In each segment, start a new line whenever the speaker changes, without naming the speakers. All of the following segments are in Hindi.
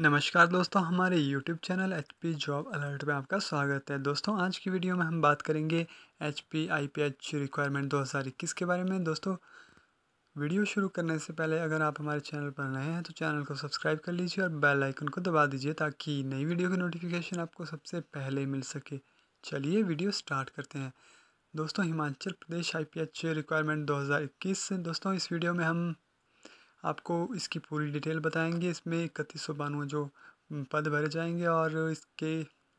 नमस्कार दोस्तों हमारे YouTube channel H P job alert में आपका स्वागत है दोस्तों आज की वीडियो में हम बात करेंगे H P I P H requirement दो हज़ार इक्कीस के बारे में दोस्तों वीडियो शुरू करने से पहले अगर आप हमारे चैनल पर नए हैं तो चैनल को सब्सक्राइब कर लीजिए और बेल आइकन को दबा दीजिए ताकि नई वीडियो की नोटिफिकेशन आपको सबसे पहले मिल सके चलिए वीडियो स्टार्ट करते हैं दोस्तों Himachal Pradesh I P H requirement दो हज़ार इक्कीस दोस्तों इस वीडियो में हम आपको इसकी पूरी डिटेल बताएंगे इसमें इकतीस सौ बानवे जो पद भरे जाएंगे और इसके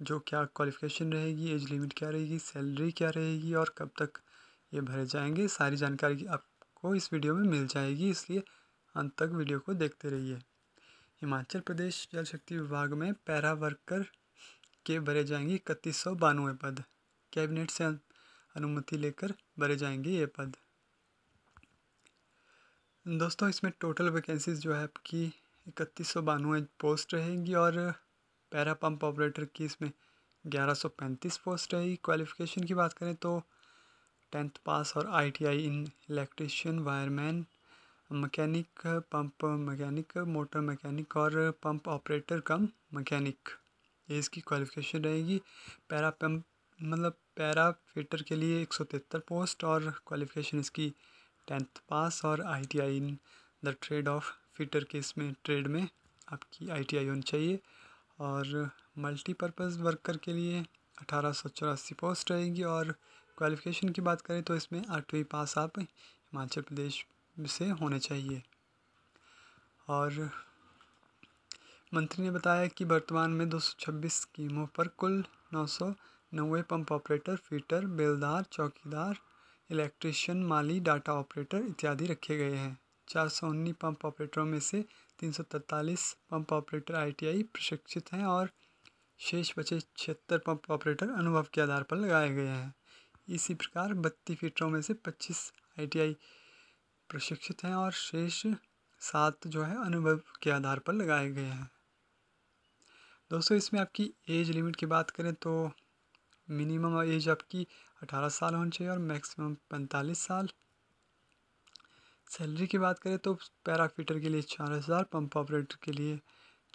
जो क्या क्वालिफ़िकेशन रहेगी एज लिमिट क्या रहेगी सैलरी क्या रहेगी और कब तक ये भरे जाएंगे सारी जानकारी आपको इस वीडियो में मिल जाएगी इसलिए अंत तक वीडियो को देखते रहिए हिमाचल प्रदेश जल शक्ति विभाग में पैरा वर्कर के भरे जाएंगे इकतीस सौ बानवे पद कैबिनेट से अनुमति लेकर भरे जाएंगे ये पद दोस्तों इसमें टोटल वैकेंसीज जो है आपकी इकतीस सौ बानवे पोस्ट रहेगी और पैरा पंप ऑपरेटर की इसमें ग्यारह सौ पैंतीस पोस्ट रहेगी क्वालिफ़िकेशन की बात करें तो टेंथ पास और ITI in electrician wireman mechanic pump mechanic motor mechanic और पंप ऑपरेटर कम मकैनिक ये इसकी क्वालिफ़िकेशन रहेगी पैरा पंप मतलब पैरा फिटर के लिए एक सौ तिहत्तर पोस्ट और क्वालिफ़िकेशन इसकी टेंथ पास और ITI in the trade of fitter case में ट्रेड में आपकी आईटीआई होनी चाहिए और मल्टीपर्पज़ वर्कर के लिए अठारह सौ चौरासी पोस्ट रहेगी और क्वालिफ़िकेशन की बात करें तो इसमें आठवीं पास आप हिमाचल प्रदेश से होने चाहिए और मंत्री ने बताया कि वर्तमान में 226 स्कीमों पर कुल नौ सौ नब्बे पंप ऑपरेटर फीटर बेलदार चौकीदार इलेक्ट्रीशियन माली डाटा ऑपरेटर इत्यादि रखे गए हैं चार सौ उन्नीस पंप ऑपरेटरों में से तीन सौ तैंतालीस पंप ऑपरेटर आईटीआई प्रशिक्षित हैं और शेष बचे छिहत्तर पंप ऑपरेटर अनुभव के आधार पर लगाए गए हैं इसी प्रकार बत्तीस फीटरों में से पच्चीस आईटीआई प्रशिक्षित हैं और शेष सात जो है अनुभव के आधार पर लगाए गए हैं दोस्तों इसमें आपकी एज लिमिट की बात करें तो मिनिमम एज आपकी अठारह साल होनी चाहिए और मैक्सिमम पैंतालीस साल सैलरी की बात करें तो पैराफिटर के लिए चार हज़ार पम्प ऑपरेटर के लिए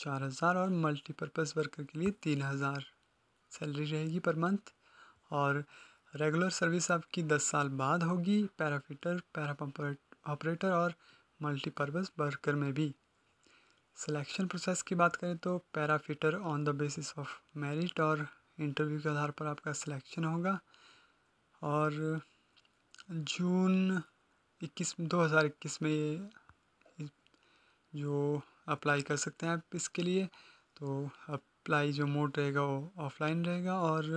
चार हज़ार और मल्टीपर्पज़ वर्कर के लिए तीन हज़ार सैलरी रहेगी पर मंथ और रेगुलर सर्विस आपकी दस साल बाद होगी पैराफिटर पैरा पम्प ऑपरेटर और मल्टीपर्पज़ वर्कर में भी सिलेक्शन प्रोसेस की बात करें तो para fitter on the basis of merit और इंटरव्यू के आधार पर आपका सिलेक्शन होगा और जून इक्कीस दो हज़ार इक्कीस में ये जो अप्लाई कर सकते हैं आप इसके लिए तो अप्लाई जो मोड रहेगा वो ऑफलाइन रहेगा और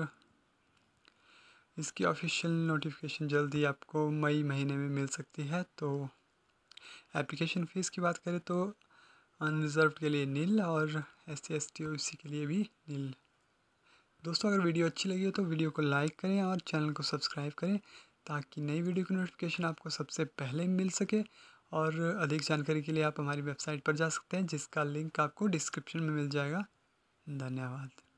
इसकी ऑफिशियल नोटिफिकेशन जल्दी आपको मई महीने में मिल सकती है तो एप्लीकेशन फ़ीस की बात करें तो अनरिजर्व के लिए नील और S C S T O C के लिए भी नील दोस्तों अगर वीडियो अच्छी लगी हो तो वीडियो को लाइक करें और चैनल को सब्सक्राइब करें ताकि नई वीडियो की नोटिफिकेशन आपको सबसे पहले मिल सके और अधिक जानकारी के लिए आप हमारी वेबसाइट पर जा सकते हैं जिसका लिंक आपको डिस्क्रिप्शन में मिल जाएगा धन्यवाद